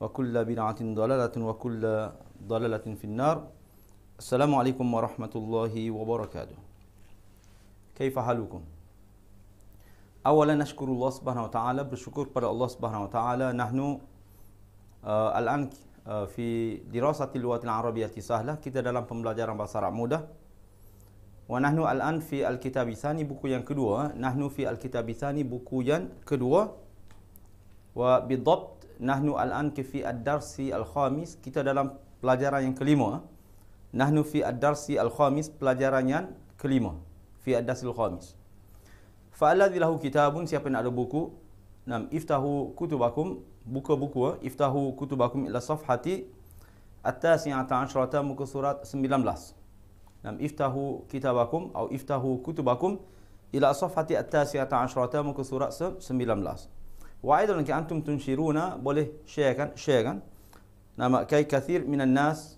وكل بدعة ضلالة وكل ضلالة في النار السلام عليكم ورحمة الله وبركاته كيف حالكم؟ أولا نشكر الله سبحانه وتعالى بالشكر على الله سبحانه وتعالى نحن آه, الآن آه، في دراسة اللغة العربية سهلة kita dalam pembelajaran bahasa Arab mudah ونحن الآن في الكتاب الثاني buku yang kedua نحن في الكتاب الثاني buku yang kedua وبالضبط nahnu al'an fi ad-darsi al-khamis kita dalam pelajaran yang kelima nahnu fi ad-darsi al-khamis pelajaran yang kelima fi ad-darsi al-khamis fa alladhi lahu kitabun siapa nak ada buku nam iftahu kutubakum buka buku eh. iftahu kutubakum ila safhati at-tasi'ata asharata muka surat 19 nam iftahu kitabakum atau iftahu kutubakum ila safhati at-tasi'ata asharata muka surat 19 wa aidan ki antum tunshiruna boleh share kan share kan nama kai kathir minan nas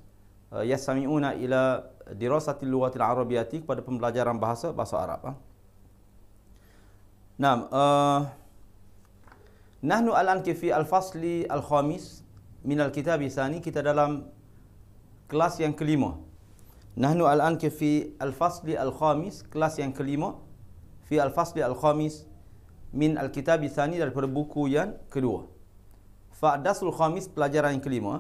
eh, yasmi'una ila dirasati lughati al-arabiyyati pada pembelajaran bahasa bahasa Arab ah nam eh, nahnu alan ki fi al-fasli al-khamis min al-kitab tsani kita dalam kelas yang kelima nahnu alan ki fi al-fasli al-khamis kelas yang kelima fi al-fasli al-khamis min al-kitab tsani daripada buku yang kedua. Fa'dasul khamis pelajaran yang kelima.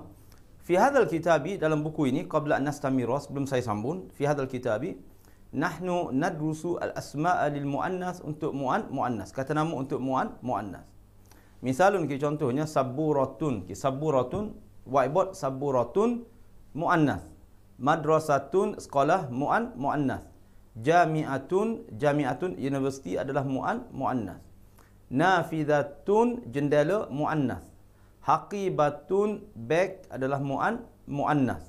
Fi hadzal kitabi dalam buku ini qabla an nastamir sebelum saya sambung fi hadzal kitabi nahnu nadrusu al-asma'a lil muannas untuk muan muannas. Kata nama untuk muan muannas. Misalun ke contohnya saburatun, ke saburatun whiteboard saburatun muannas. Madrasatun sekolah muan muannas. Jami'atun jami'atun university adalah muan muannas. Nafidatun jendela mu'annas. Haqibatun bag adalah mu'an mu'annas.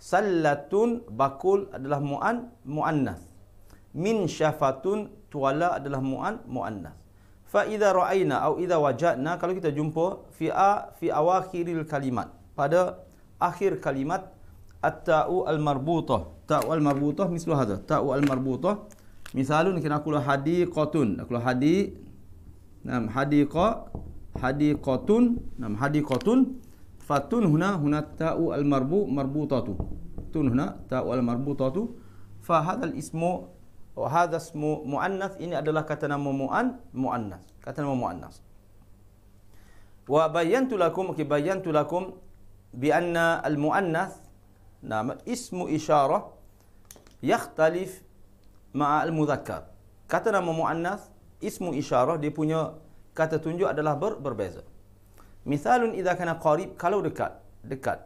Sallatun bakul adalah mu'an mu'annas. Min syafatun tuala adalah mu'an mu'annas. Fa idza ra'aina au idza wajadna kalau kita jumpa fi a fi awakhiril kalimat pada akhir kalimat at-ta'u al-marbutah ta'u al-marbutah misalnya hadza ta'u al-marbutah misalun kana qulu lah hadiqatun qulu lah hadiq نعم حديقة حديقتون نعم حديقتون فتون هنا هنا تاء المربو مربوطة تون هنا تاء المربوطة فهذا الاسم وهذا اسم مؤنث إني يعني adalah kata nama مؤن مؤنث kata nama مؤنث وبينت لكم كي بينت لكم بأن المؤنث نعم اسم إشارة يختلف مع المذكر kata nama مؤنث ismu isyarah dia punya kata tunjuk adalah ber, berbeza. Misalun idza kana qarib kalau dekat, dekat.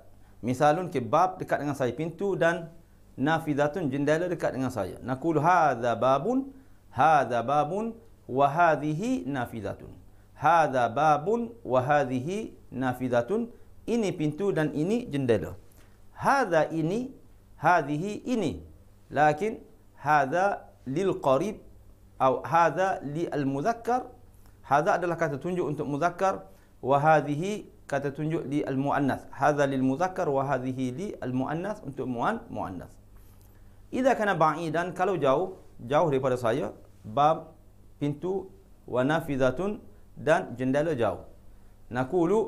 Misalun kebab dekat dengan saya pintu dan nafidatun jendela dekat dengan saya. Naqulu hadza babun, hadza babun wa nafidatun. Hadza babun wa nafidatun. Ini pintu dan ini jendela. Hadza ini, hadhihi ini. Lakin hadza lil qarib au hadha li al muzakkar hadha adalah kata tunjuk untuk muzakkar wa hadhihi kata tunjuk li al muannas hadha lil muzakkar wa hadhihi li al muannas untuk muan muannas idza kana ba'idan kalau jauh jauh daripada saya bab pintu wa nafizatun dan jendela jauh naqulu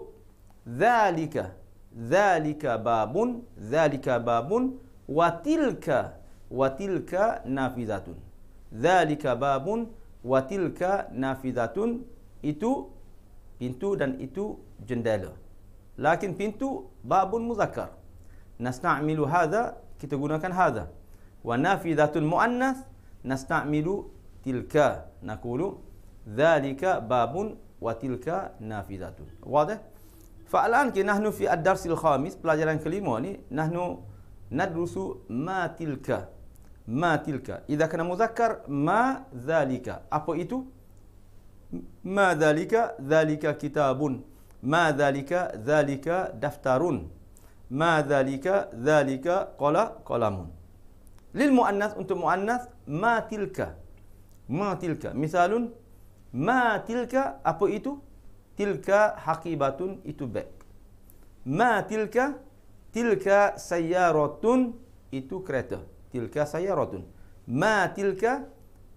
dzalika dzalika babun dzalika babun wa tilka wa tilka nafizatun Zalika babun watilka nafizatun itu pintu dan itu jendela. Lakin pintu babun muzakkar. Nasta'milu hadha kita gunakan hadha. Wa nafizatun muannas nasta'milu tilka naqulu zalika babun watilka nafizatun. Wadah. Eh? Fa alan ki nahnu fi ad-dars khamis pelajaran kelima ni nahnu nadrusu ma tilka ma tilka idha kana muzakkar, ma dhalika apa itu ma dhalika dhalika kitabun ma dhalika dhalika daftarun ma dhalika dhalika qala qalamun lil muannath untuk muannas, ma tilka ma tilka misalun ma tilka apa itu tilka haqibatun itu baik. ma tilka tilka sayyaratun itu kereta tilka sayaratun. Ma tilka?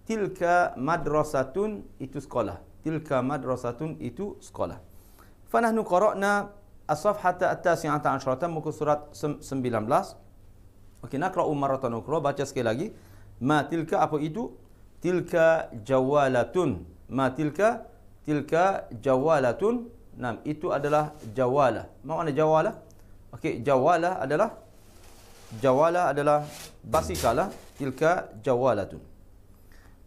Tilka madrasatun itu sekolah. Tilka madrasatun itu sekolah. Fanahnu qara'na as-safhata at-tasi'ata asyaratan muka surat 19. Okey, nak ra'u maratan ukra, baca sekali lagi. Ma tilka apa itu? Tilka jawalatun. Ma tilka? Tilka jawalatun. Nam, itu adalah jawala. jawalah. Mana jawala? Okey, jawala adalah jawala adalah basikalah tilka jawalatun.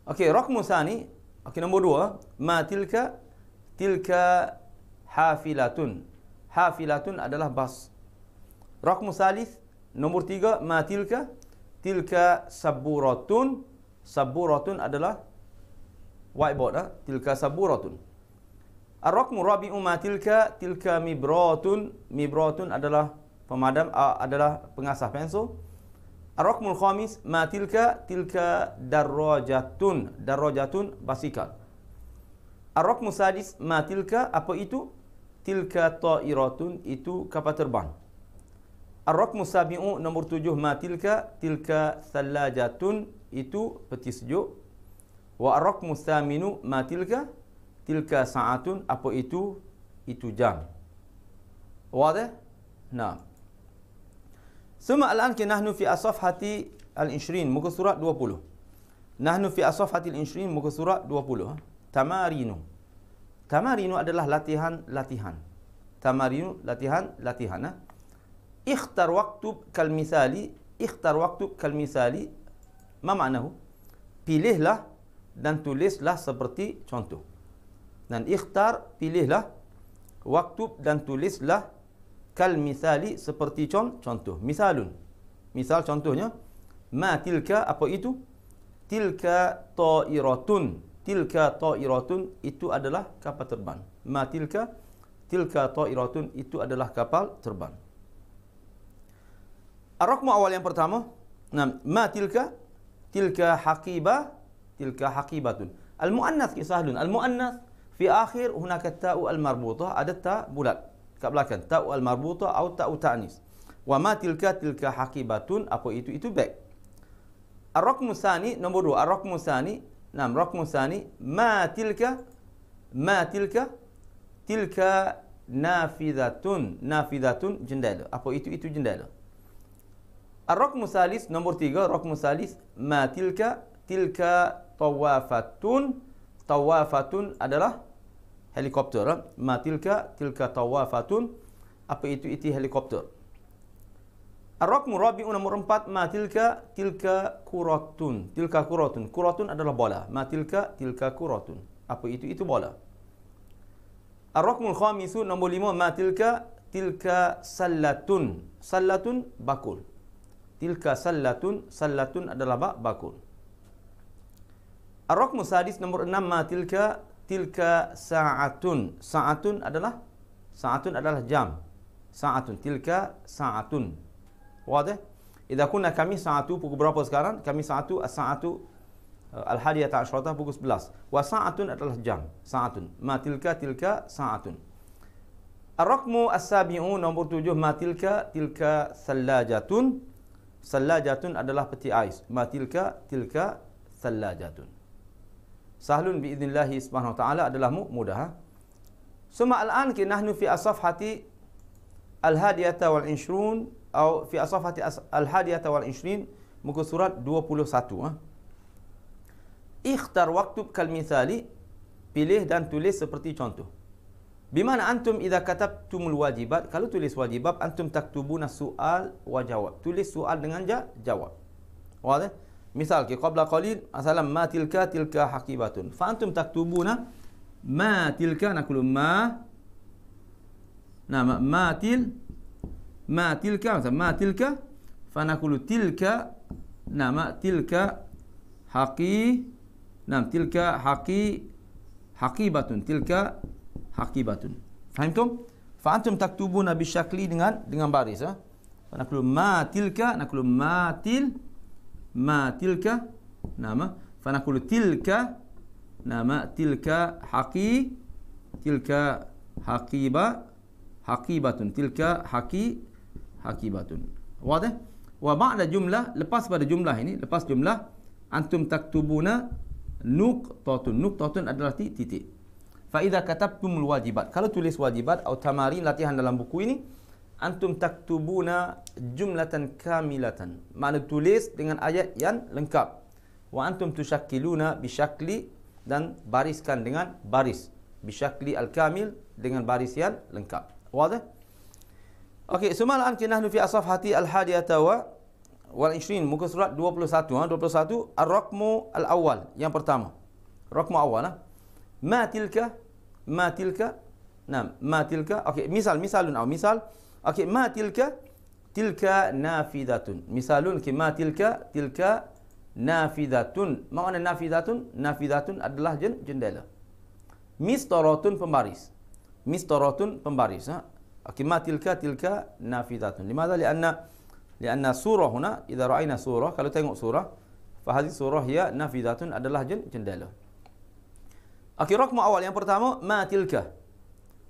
Okey, rakmu sani. Okey, nombor dua. Ma tilka tilka hafilatun. Hafilatun adalah bas. Rakmu salis. Nombor tiga. Ma tilka tilka saburatun. Saburatun adalah whiteboard. Ha? Tilka saburatun. Ar-rakmu rabi'u ma tilka tilka mibratun. Mibratun adalah pemadam ah, adalah pengasah pensel. Ar-Rakmul Khamis, ma tilka, tilka darrajatun, darrajatun basikal. Ar-Rakmul Sadis, ma tilka, apa itu? Tilka ta'iratun, itu kapal terbang. Ar-Rakmul Sabi'u, nombor tujuh, ma tilka, tilka thalajatun, itu peti sejuk. Wa ar-Rakmul Thaminu, ma tilka, tilka sa'atun, apa itu? Itu jam. Wadah? Nah. ثم الآن نحن في الصفحة العشرين مكسورة 20 نحن في الصفحة العشرين مكسورة 20 تمارينو تمارينو adalah latihan latihan تمارينو latihan latihan اختر وقت كالمثال اختر وقت كالمثال ما معناه pilihlah dan tulislah seperti contoh dan اختر pilihlah waktu dan tulislah kal misali seperti contoh misalun misal contohnya ma tilka apa itu tilka ta'iratun tilka ta'iratun itu adalah kapal terbang ma tilka tilka ta'iratun itu adalah kapal terbang Ar-Rakmu awal yang pertama nam ma tilka tilka haqiba tilka haqibatun al-muannath kisahlun al-muannath fi akhir hunaka ta'u al-marbutah ada ta' bulat kat belakang ta'u al marbuta atau ta'u ta'nis wa ma tilka tilka haqibatun apa itu itu baik. ar-raqmu thani nombor 2 ar-raqmu thani nam raqmu thani ma tilka ma tilka tilka nafidatun nafidatun jendela apa itu itu jendela ar-raqmu thalis nombor 3 raqmu thalis ma tilka tilka tawafatun tawafatun adalah helikopter eh? ma tilka tilka tawafatun apa itu itu helikopter ar-raqmu rabi'un nomor 4 ma tilka tilka kuratun tilka kuratun kuratun adalah bola ma tilka tilka kuratun apa itu itu bola ar-raqmu al-khamis nomor 5 ma tilka tilka sallatun sallatun bakul tilka sallatun sallatun adalah bak bakul ar-raqmu sadis nomor 6 ma tilka tilka sa'atun. Sa'atun adalah sa'atun adalah jam. Sa'atun tilka sa'atun. Wadah. Eh? Jika kuna kami sa'atu pukul berapa sekarang? Kami sa'atu as-sa'atu eh, al-hadiyata asyrata pukul 11. Wa sa'atun adalah jam. Sa'atun. Ma tilka tilka sa'atun. Ar-raqmu as-sabi'u nombor 7 ma tilka tilka sallajatun. Sallajatun adalah peti ais. Ma tilka tilka sallajatun sahlun biiznillahi subhanahu ta'ala adalah mudah. Ha? Suma al-an ki nahnu fi asafhati al-hadiyata wal-inshrun atau fi asafhati al-hadiyata wal-inshrin muka surat 21. Ha? Ikhtar waktub kal mithali pilih dan tulis seperti contoh. Bimana antum idha katabtumul wajibat kalau tulis wajibat antum taktubuna su'al wa jawab. Tulis su'al dengan jawab. Wadah? Misal ke qabla qalil asalam ma tilka tilka haqibatun. Fa antum taktubuna ma tilka naqulu ma Nah ma, ma til ma tilka misal ma tilka fa naqulu tilka nama tilka haqi nam tilka haqi haqibatun tilka haqibatun. Fahimtum? Fa antum taktubuna bi syakli dengan dengan baris ah. Eh? Fa naqulu ma tilka naqulu ma til ma tilka nama fanaqulu tilka nama tilka haqi tilka haqiba haqibatun tilka haqi haqibatun wadah eh? wa ba'da jumlah lepas pada jumlah ini lepas jumlah antum taktubuna nuqtatun nuqtatun adalah titik fa idza katabtumul wajibat kalau tulis wajibat atau tamarin latihan dalam buku ini antum taktubuna jumlatan kamilatan. Maksud tulis dengan ayat yang lengkap. Wa antum tushakkiluna bisyakli dan bariskan dengan baris. Bisyakli al-kamil dengan baris yang lengkap. Wadah? Okey, semalam kita nahnu fi asaf hati al-hadiyata wa wal ishrin muka surat 21 21 ar-raqmu al-awwal yang pertama. Raqmu awal ah. Ha? Ma tilka? Ma tilka? Naam, ma tilka? Okey, misal misalun aw misal, misal Okey, ma tilka? Tilka nafidatun. Misalun, okay, ma tilka? Tilka nafidatun. Makna nafidatun? Nafidatun adalah jendela. Mistaratun pembaris. Mistaratun pembaris. Ha? Okey, ma tilka? Tilka nafidatun. Limadha li'anna? Li'anna surah huna, idha ra'ina surah, kalau tengok surah, fahadzi surah ya nafidatun adalah jendela. Okey, rakmah awal yang pertama, ma tilka.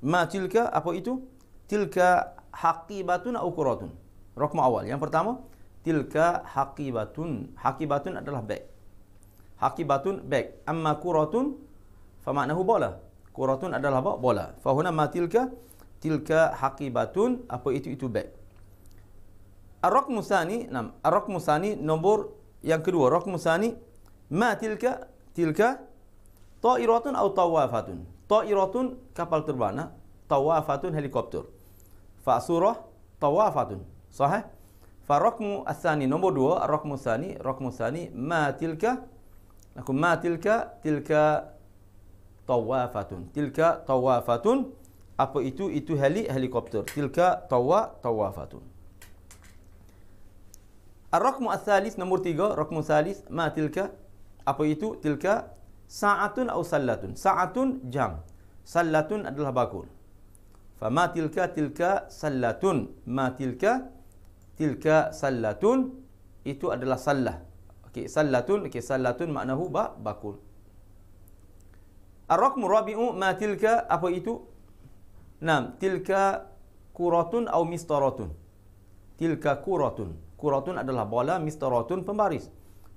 Ma tilka, apa itu? Tilka haqibatun atau quratun. Rokma awal. Yang pertama, tilka haqibatun. Haqibatun adalah bag. Haqibatun bag. Amma kuratun, fa maknahu bola. Kuratun adalah apa? Bola. Fahuna ma tilka tilka haqibatun apa itu itu bag. Ar-raqmu thani, nam, ar-raqmu thani nombor yang kedua. Ar-raqmu thani ma tilka tilka ta'iratun atau tawafatun. Ta'iratun kapal terbang, tawafatun helikopter. Fasurah tawafatun. sah? Sahih? Farakmu asani nombor dua. Rakmu sani. Rakmu sani. Ma tilka. Lakum ma tilka. Tilka tawafatun. Tilka tawafatun. Apa itu? Itu heli helikopter. Tilka tawa tawafatun. Ar-rakmu asalis nombor tiga. Rakmu salis. Ma tilka. Apa itu? Tilka sa'atun atau sallatun. Sa'atun jam. Sallatun adalah bakul. Fa ma tilka tilka sallatun. Ma tilka tilka sallatun. Itu adalah sallah. Okey, sallatun. Okey, sallatun maknahu ba, bakul. Ar-rakmu rabi'u ma tilka apa itu? Nam, tilka kuratun atau mistaratun. Tilka kuratun. Kuratun adalah bola, mistaratun pembaris.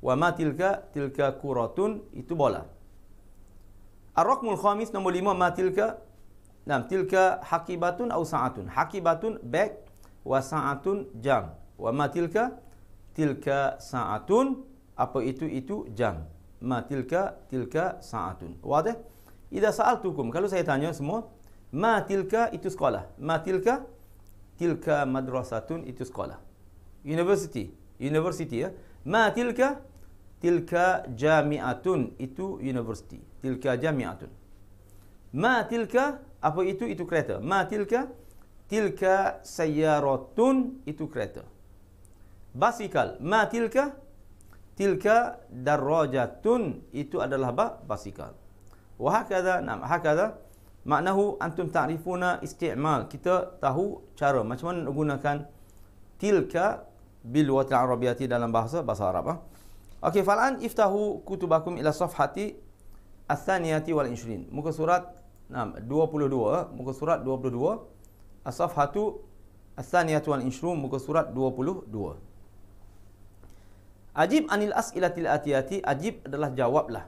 Wa ma tilka tilka kuratun itu bola. Ar-rakmu al-khamis nombor lima ma tilka Nam tilka hakibatun atau sa'atun. Hakibatun bag wa sa'atun jam. Wa ma tilka? Tilka sa'atun. Apa itu itu jam. Ma tilka tilka sa'atun. Wadah? Ida sa'al tukum. Kalau saya tanya semua. Ma tilka itu sekolah. Ma tilka? Tilka madrasatun itu sekolah. University. University ya. Ma tilka? Tilka jami'atun itu university. Tilka jami'atun. Ma Tilka apa itu? Itu kereta. Ma tilka? Tilka sayyaratun. Itu kereta. Basikal. Ma tilka? Tilka darrajatun. Itu adalah apa? Basikal. Wahakada. Nah, hakada. Maknahu antum ta'rifuna isti'mal. Kita tahu cara. Macam mana gunakan tilka bil wati arabiyati dalam bahasa bahasa Arab. Ah. Okey, fal'an iftahu kutubakum ila safhati الثانية والعشرين مكسورات Nah, 22 muka surat 22 as-safhatu as-thaniyatu wal ishrun muka surat 22 Ajib anil as'ilatil atiyati ajib adalah jawablah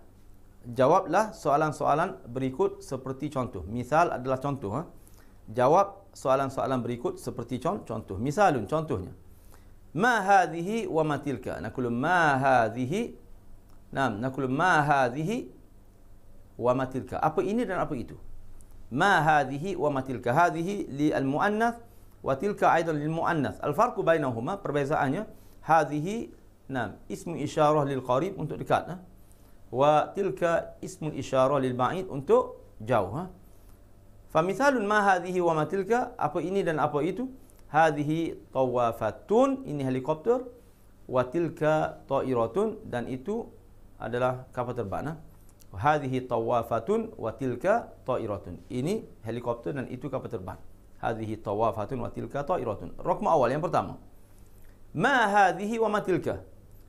jawablah soalan-soalan berikut seperti contoh misal adalah contoh ha? jawab soalan-soalan berikut seperti contoh misalun contohnya ma hadhihi wa ma tilka nakul ma hadhihi nam nakul ma hadhihi wa matilka apa ini dan apa itu ما هذه وما تلك هذه للمؤنث وتلك أيضا للمؤنث الفرق بينهما perbezaannya هذه نعم اسم إشارة للقريب untuk dekat وتلك اسم إشارة للبعيد untuk jauh فمثال ما هذه وما تلك apa ini dan apa itu هذه طوافتون ini helikopter وتلك طائرة dan itu adalah kapal terbang ha? hadhihi tawafatun wa tilka ta'iratun. Ini helikopter dan itu kapal terbang. Hadhihi tawafatun wa tilka ta'iratun. Rukma awal yang pertama. Ma hadhihi wa ma tilka?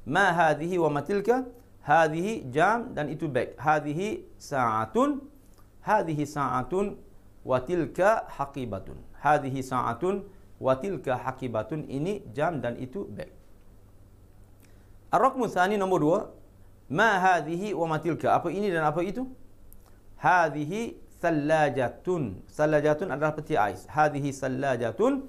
Ma hadhihi wa ma tilka? Hadhihi jam dan itu bag. Hadhihi sa'atun. Hadhihi sa'atun wa tilka haqibatun. Hadhihi sa'atun wa tilka haqibatun. Ini jam dan itu bag. Ar-rukmu tsani nomor 2. Ma hadhihi wa matilka. Apa ini dan apa itu? Hadhihi sallajatun. Sallajatun adalah peti ais. Hadhihi sallajatun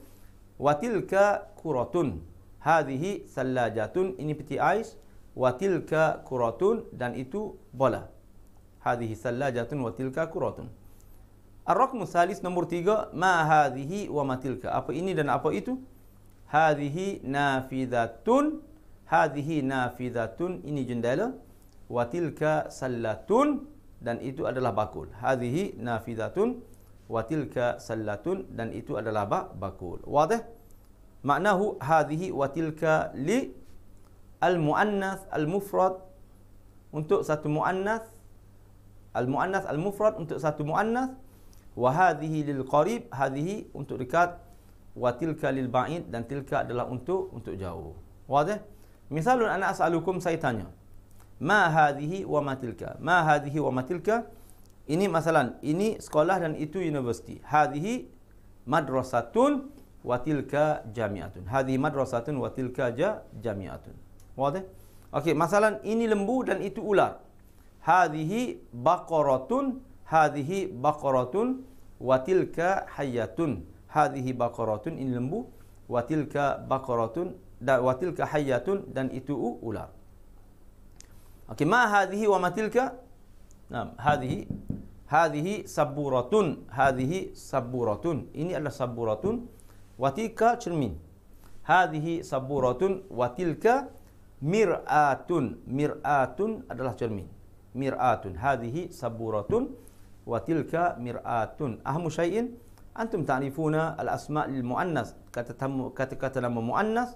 wa tilka kuratun. Hadhihi sallajatun ini peti ais wa tilka kuratun dan itu bola. Hadhihi sallajatun wa tilka kuratun. Ar-raqm salis nombor tiga. Ma hadhihi wa matilka. Apa ini dan apa itu? Hadhihi nafidhatun. Hadhihi nafidhatun. Ini jendela watilka sallatun dan itu adalah bakul. Hadhihi nafidatun watilka sallatun dan itu adalah ba bakul. Wadah? Maknahu hadhihi watilka li al muannas al-mufrad untuk satu muannas, al muannas al-mufrad untuk satu muannas. wa hadhihi lil qarib hadhihi untuk dekat wa tilka lil ba'id dan tilka adalah untuk untuk jauh. Wadah? Misalun ana as'alukum saya tanya ma hadhihi wa ma tilka ma hadhihi wa ma tilka ini masalan ini sekolah dan itu universiti hadhihi madrasatun wa tilka jami'atun hadhihi madrasatun wa tilka ja jami'atun wadah okey masalan ini lembu dan itu ular hadhihi baqaratun hadhihi baqaratun wa tilka hayyatun hadhihi baqaratun ini lembu wa tilka baqaratun da, wa tilka hayyatun dan itu ular أوكي ما هذه وما تلك نعم هذه هذه سبورة هذه سبورة إني ألا سبورة وتلك شرمين هذه سبورة وتلك مرآة مرآة adalah cermin مرآة هذه سبورة وتلك مرآة أهم شيء أنتم تعرفون الأسماء للمؤنث كتكتلم مؤنث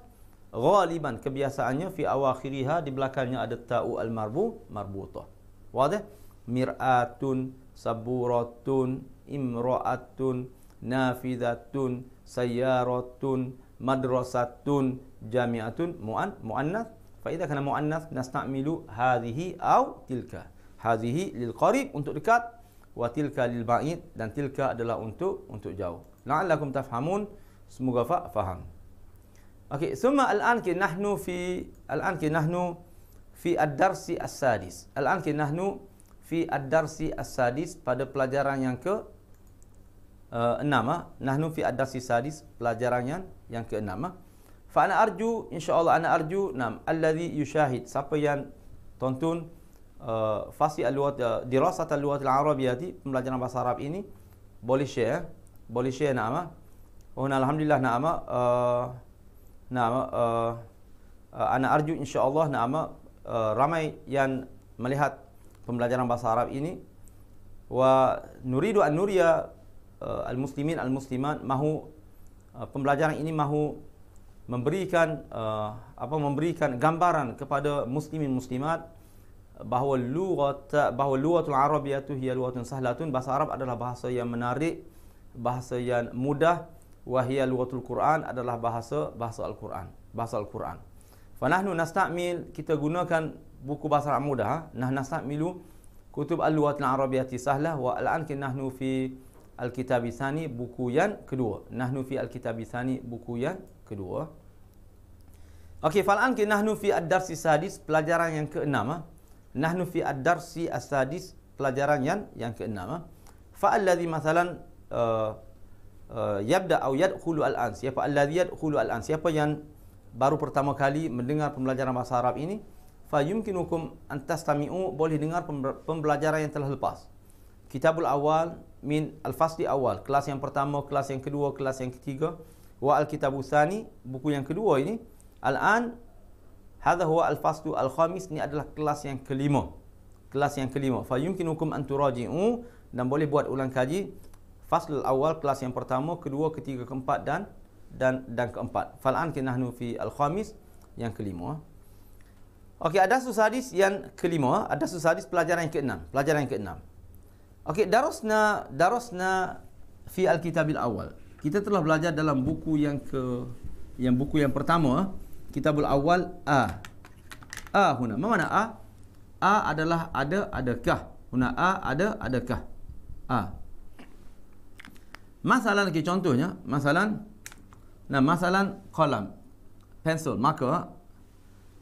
Ghaliban kebiasaannya fi awakhiriha di belakangnya ada ta'u al-marbu marbutah. Wadah? Mir'atun, saburatun, imra'atun, nafidatun, sayyaratun, madrasatun, jami'atun, mu'an, mu'annath. Fa'idha kena mu'annath, nasta'milu hadihi au tilka. Hadihi lil-qarib untuk dekat, wa tilka lil-ba'id, dan tilka adalah untuk untuk jauh. La'allakum tafhamun, semoga fa faham. Okey, summa al-an ki nahnu fi al-an ki nahnu fi ad-darsi as-sadis. Al-an ki nahnu fi ad-darsi as-sadis pada pelajaran yang ke uh, enam ah. Nahnu fi ad-darsi sadis pelajaran yang yang ke enam ah. Fa ana arju insya-Allah ana arju nam alladhi yushahid. Siapa yang tonton uh, fasi al-luwat uh, eh, dirasat al-luwat al-arabiyyah pembelajaran bahasa Arab ini boleh share boleh share nama. Ah. Oh, alhamdulillah nama. Uh, nama uh, eh, uh, eh, ana arju insyaallah nama uh, ramai yang melihat pembelajaran bahasa Arab ini wa nuridu an nuriya uh, al muslimin al muslimat mahu uh, pembelajaran ini mahu memberikan uh, apa memberikan gambaran kepada muslimin muslimat bahawa lughat bahawa lughatul Arabiatu hiya lughatun sahlatun bahasa Arab adalah bahasa yang menarik bahasa yang mudah wahia lughatul Quran adalah bahasa bahasa Al-Quran, bahasa Al-Quran. Fa nahnu nasta'mil kita gunakan buku bahasa Arab mudah, ha? nah nasta'milu kutub al-lughat al-arabiyyah sahlah wa al'an nahnu fi al-kitab tsani buku yang kedua. Nahnu fi al-kitab tsani buku yang kedua. Okey, fa al'an kinahnu fi ad-dars sadis pelajaran yang keenam. Ha? Nahnu fi ad darsi as-sadis pelajaran yang yang keenam. Ha? Fa alladhi masalan eh, Eh, yabda au Al al'an siapa alladhi Al al'an siapa yang baru pertama kali mendengar pembelajaran bahasa Arab ini fa yumkinukum an tastami'u boleh dengar pembelajaran yang telah lepas kitabul awal min al-fasli awal kelas yang pertama kelas yang kedua kelas yang ketiga wa al Kitabusani buku yang kedua ini al'an hadha huwa al-fasl al-khamis ni adalah kelas yang kelima kelas yang kelima fa yumkinukum an turaji'u dan boleh buat ulang kaji faslul awal kelas yang pertama, kedua, ketiga, keempat dan dan dan keempat. Fal'an kinahnu fi al-khamis yang kelima. Okey, ada susadis yang kelima, ada susadis pelajaran yang keenam, pelajaran yang keenam. Okey, darusna darusna fi al-kitabil awal. Kita telah belajar dalam buku yang ke yang buku yang pertama, kitabul awal A. A huna. Mana A? A adalah ada adakah? Huna A ada adakah? A. Masalan lagi contohnya, masalan nah masalan kolam pensel maka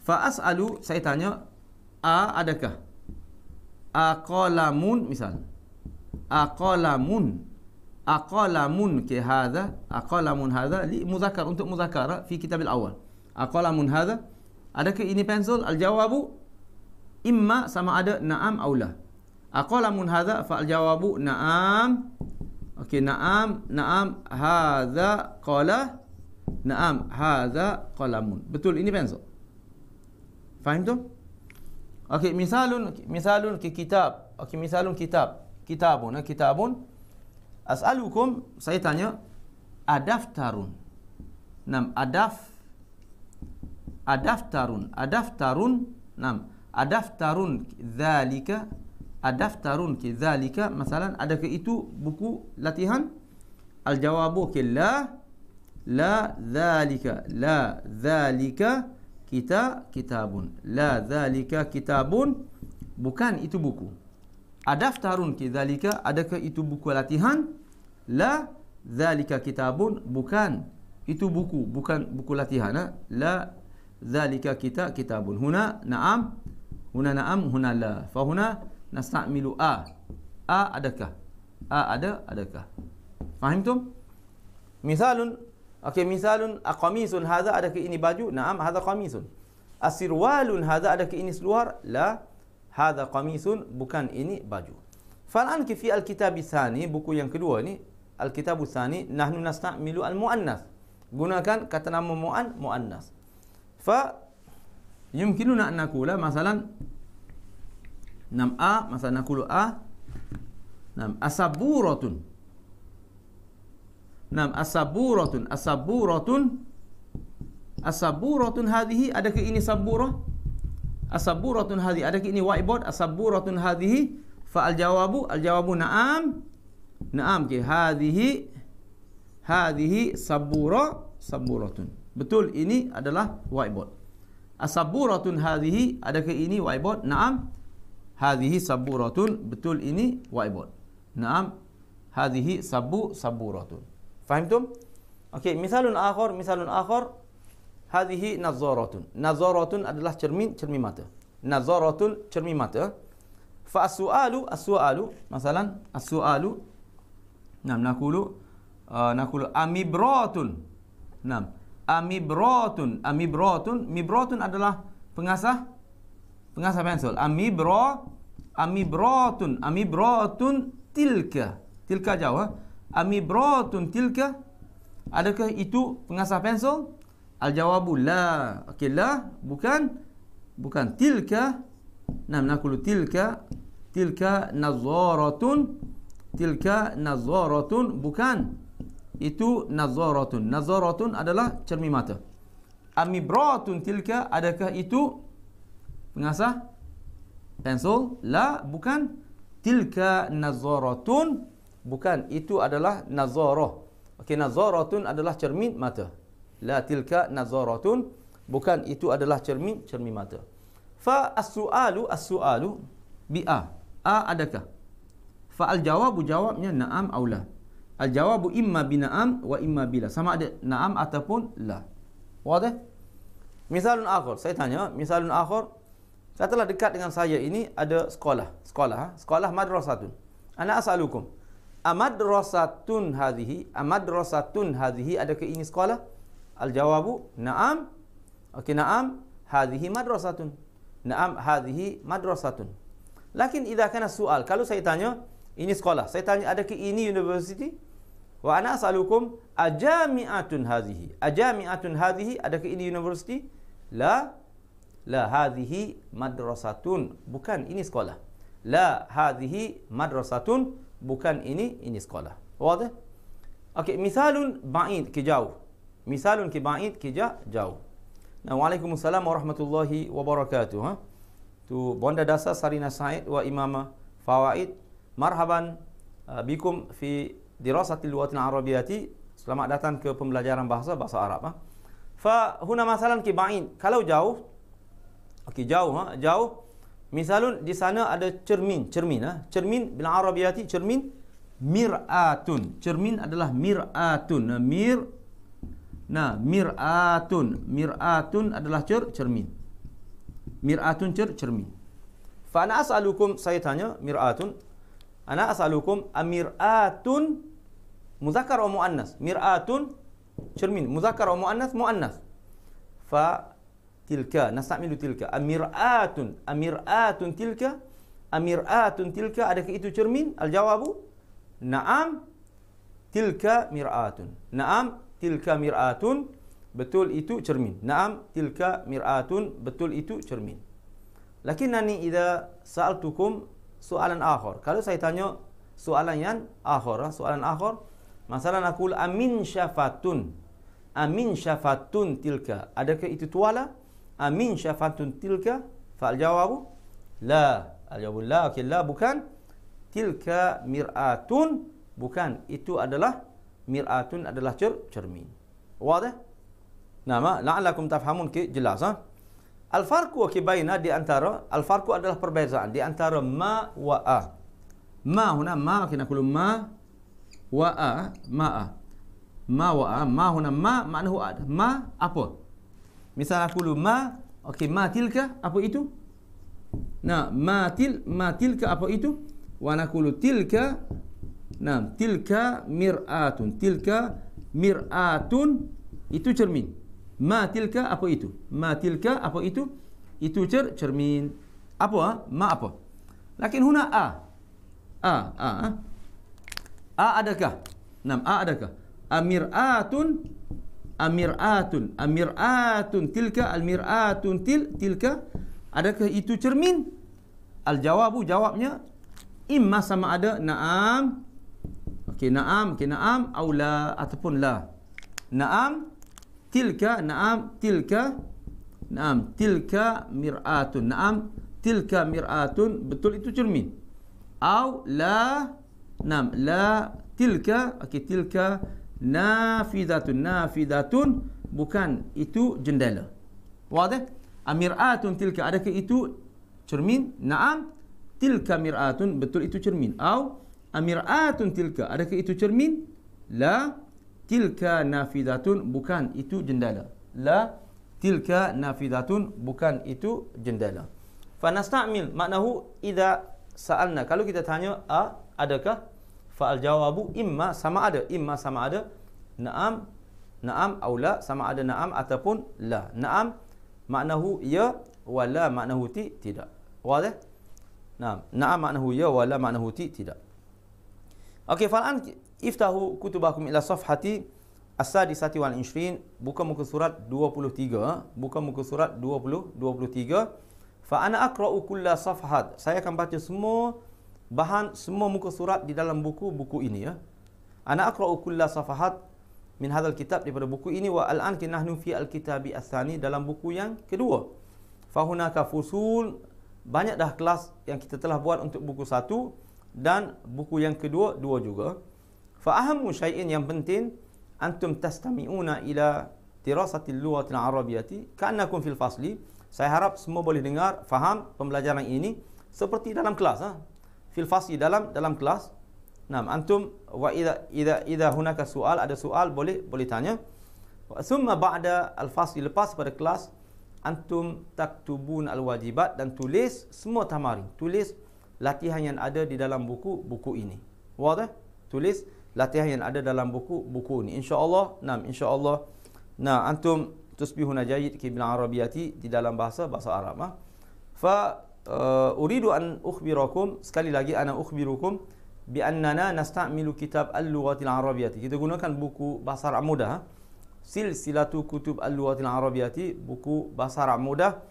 fa as'alu saya tanya a adakah a qalamun misal a qalamun a qalamun ke hadha a qalamun hadha li muzakkar untuk muzakara fi kitab al awal. a qalamun hadha adakah ini pensel al-jawabu imma sama ada na'am aula. a qalamun hadha fa al-jawabu na'am Okey, na'am, na'am, hadha qala. Na'am, hadha qalamun. Betul, ini pensel. Faham tu? Okey, misalun, misalun ke kitab. Okey, misalun kitab. Kitabun, eh, kitabun. As'alukum, saya tanya, adaftarun. Nam, adaf. Adaftarun, adaftarun. Nam, adaftarun, dhalika. Adaftarun adaftarun ke zalika masala ada ke itu buku latihan al jawabu la la zalika la zalika kita kitabun la zalika kitabun bukan itu buku adaftarun ke zalika ada ke itu buku latihan la zalika kitabun bukan itu buku bukan buku latihan ha? la zalika kita kitabun huna na'am huna na'am huna la Fahuna. huna nasta'milu a a adakah a ada adakah faham tu misalun okey misalun aqamisun hadha adakah ini baju naam hadha qamisun asirwalun hadha adakah ini seluar la hadha qamisun bukan ini baju fal'an kifi alkitab tsani buku yang kedua ni alkitab tsani nahnu nasta'milu almuannas gunakan kata nama muan muannas fa yumkinuna an nakula misalnya Nam a masa nak nakulu A Nam asaburatun Nam asaburatun asaburatun asaburatun hadhihi ada ke ini saburah asaburatun hadhihi ada ke ini whiteboard asaburatun hadhihi fa aljawabu aljawabu na'am na'am ke hadhihi hadhihi sabura saburatun betul ini adalah whiteboard asaburatun hadhihi ada ke ini whiteboard na'am هذه سبورة بتول إني وايبون نعم هذه سبو سبورة فهمتم؟ أوكي مثال آخر مثال آخر هذه نظارة نظارة adalah cermin cermin mata نظارة cermin mata فالسؤال السؤال مثلا السؤال نعم نقول آه نقول أميبرات نعم أميبرات أميبرات ميبرات adalah pengasah Pengasah pensel. Amibro. tun, amibro tun tilka. Tilka jawab. Ha? Amibro tun tilka. Adakah itu pengasah pensel? Al-jawabu la. Okey, la. Bukan. Bukan. Tilka. Nah, nakulu tilka. Tilka nazaratun. Tilka nazaratun. Bukan. Itu nazaratun. Nazaratun adalah cermin mata. Amibrotun tilka. Adakah itu? Pengasah pensel la bukan tilka nazaratun bukan itu adalah nazarah. Okey nazaratun adalah cermin mata. La tilka nazaratun bukan itu adalah cermin cermin mata. Fa as-su'alu as-su'alu bi a. A adakah? Fa al-jawabu jawabnya na'am aw Al-jawabu imma bi na'am wa imma bila. Sama ada na'am ataupun la. Wadah? Misalun akhir. Saya tanya. Misalun akhir. Katalah dekat dengan saya ini ada sekolah. Sekolah. Ha? Sekolah madrasatun. Anak asalukum. Amadrasatun hadhihi. Amadrasatun hadhihi. Adakah ini sekolah? Al-jawabu. Naam. Okey, naam. Hadhihi madrasatun. Naam hadhihi madrasatun. Lakin idha kena soal. Kalau saya tanya, ini sekolah. Saya tanya, adakah ini universiti? Wa anak asalukum. Ajami'atun hadhihi. Ajami'atun hadhihi. Adakah ini universiti? La la hadhihi madrasatun bukan ini sekolah la hadhihi madrasatun bukan ini ini sekolah wadh okey misalun ba'id ke jauh misalun ke ba'id ke jauh nah waalaikumsalam warahmatullahi wabarakatuh ha? tu bonda dasar sarina said wa imama fawaid marhaban uh, bikum fi dirasati luwatin arabiyati selamat datang ke pembelajaran bahasa bahasa arab ha? fa huna masalan ke ba'id kalau jauh Okey, jauh ha, jauh. Misalun di sana ada cermin, cermin ha. Cermin bil arabiyati cermin mir'atun. Cermin adalah mir'atun. Nah, mir Nah, mir'atun. Mir'atun adalah cer cermin. Mir'atun cer cermin. Fa ana as'alukum saya mir'atun. Ana as'alukum amir'atun muzakkar atau muannas? Mir'atun cermin. Muzakkar atau muannas? Muannas. Fa tilka nastamilu tilka amiratun amiratun tilka amiratun tilka adakah itu cermin al jawabu na'am tilka miratun na'am tilka miratun betul itu cermin na'am tilka miratun betul itu cermin lakinnani idza sa'altukum soalan akhir kalau saya tanya soalan yang akhir ah, soalan akhir masalah nakul amin syafatun amin syafatun tilka adakah itu tuala amin syafatun tilka fal jawabu la al jawabu la okey la bukan tilka miratun bukan itu adalah miratun adalah cer cermin wadah nama ah. la'allakum tafhamun ke jelas ha? Ah. al farku, ke baina di antara al farku adalah perbezaan di antara ma wa a ma huna ma kena kulum ma wa a ma a ma wa a ma huna ma maknahu ada ma apa Misal aku dulu ma, okey ma tilka apa itu? Nah, ma til ma tilka apa itu? Wa naqulu tilka nah tilka mir'atun, tilka mir'atun itu cermin. Ma tilka apa itu? Ma tilka apa itu? Itu cer cermin. Apa? Ah? Ma apa? Lakin huna a. A, a. Ah. A adakah? Nam, a adakah? Amir'atun amiratun amiratun tilka almiratun til tilka adakah itu cermin al jawabu jawabnya imma sama ada naam okey naam okey naam aula ataupun la naam tilka naam tilka naam tilka miratun naam tilka miratun betul itu cermin au naam la tilka okey tilka Nafidatun, nafidatun, bukan itu jendela wade amiratun tilka adakah itu cermin na'am tilka miratun betul itu cermin Atau amiratun tilka adakah itu cermin la tilka nafidhatun bukan itu jendela la tilka nafidhatun bukan itu jendela fa nasta'mil maknahu ida sa'alna kalau kita tanya a adakah Faal jawabu imma sama ada imma sama ada na'am na'am atau la sama ada na'am ataupun la na'am maknahu ya wala maknahu ti tidak wala eh? na'am na'am maknahu ya wala maknahu ti tidak okey fa'an iftahu kutubakum ila asal di satu wal insyrin buka muka surat 23 eh? buka muka surat 20 23 fa ana aqra'u kulla safhat saya akan baca semua bahan semua muka surat di dalam buku-buku ini ya. Ana aqra'u kulla safahat min hadzal kitab daripada buku ini wa al'an nahnu fi al kitab ath dalam buku yang kedua. Fa hunaka fusul banyak dah kelas yang kita telah buat untuk buku satu dan buku yang kedua dua juga. Fa ahammu shay'in yang penting antum tastami'una ila dirasati al-lughati al-arabiyyati ka'annakum fil fasli. Saya harap semua boleh dengar, faham pembelajaran ini seperti dalam kelas ha? fil fasi dalam dalam kelas. Nah, antum wa idza idza idza hunaka sual ada soal boleh boleh tanya. Summa ba'da al fasi lepas pada kelas antum taktubun al wajibat dan tulis semua tamari Tulis latihan yang ada di dalam buku buku ini. Wadah? Tulis latihan yang ada dalam buku buku ini. Insya-Allah, nah insya-Allah. Nah, antum tusbihuna jayyid kibil arabiyati di dalam bahasa bahasa Arab. Ha? Fa Uh, uridu an ukhbirakum sekali lagi ana ukhbirukum bi annana nasta'milu kitab al-lughat al-arabiyyah kita gunakan buku bahasa Arab mudah ha? silsilatu kutub al-lughat al-arabiyyah buku bahasa Arab mudah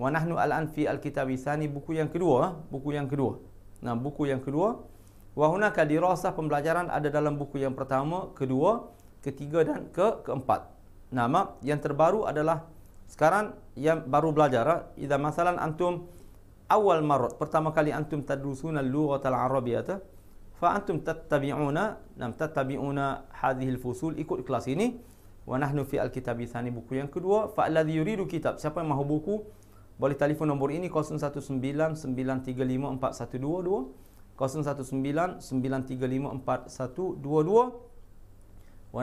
wa nahnu al-an fi al-kitab ithani buku yang kedua ha? buku yang kedua nah buku yang kedua wa hunaka dirasah pembelajaran ada dalam buku yang pertama kedua ketiga dan ke keempat nama yang terbaru adalah sekarang yang baru belajar ha? idza masalan antum awal marot pertama kali antum tadrusuna lughata al-arabiyata fa antum tattabi'una nam tattabi'una hadhihi al-fusul ikut kelas ini wa nahnu fi al-kitab thani buku yang kedua fa alladhi yuridu kitab siapa yang mahu buku boleh telefon nombor ini 0199354122. 0199354122 4122 019 935 4122 Wa